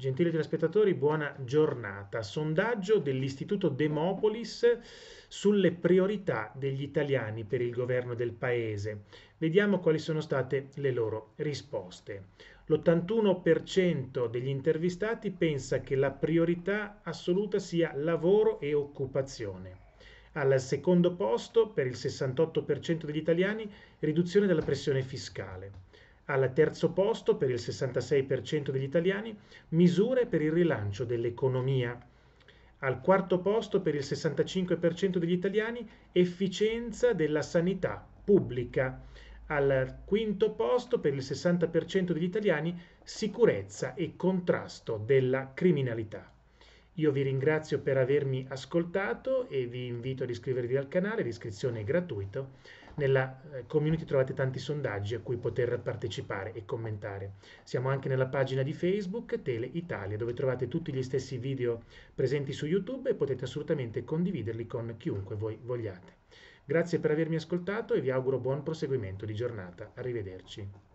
Gentili telespettatori, buona giornata. Sondaggio dell'Istituto Demopolis sulle priorità degli italiani per il governo del Paese. Vediamo quali sono state le loro risposte. L'81% degli intervistati pensa che la priorità assoluta sia lavoro e occupazione. Al secondo posto, per il 68% degli italiani, riduzione della pressione fiscale al terzo posto per il 66% degli italiani misure per il rilancio dell'economia. Al quarto posto per il 65% degli italiani efficienza della sanità pubblica. Al quinto posto per il 60% degli italiani sicurezza e contrasto della criminalità. Io vi ringrazio per avermi ascoltato e vi invito ad iscrivervi al canale, l'iscrizione è gratuita. Nella eh, community trovate tanti sondaggi a cui poter partecipare e commentare. Siamo anche nella pagina di Facebook Tele Italia, dove trovate tutti gli stessi video presenti su YouTube e potete assolutamente condividerli con chiunque voi vogliate. Grazie per avermi ascoltato e vi auguro buon proseguimento di giornata. Arrivederci.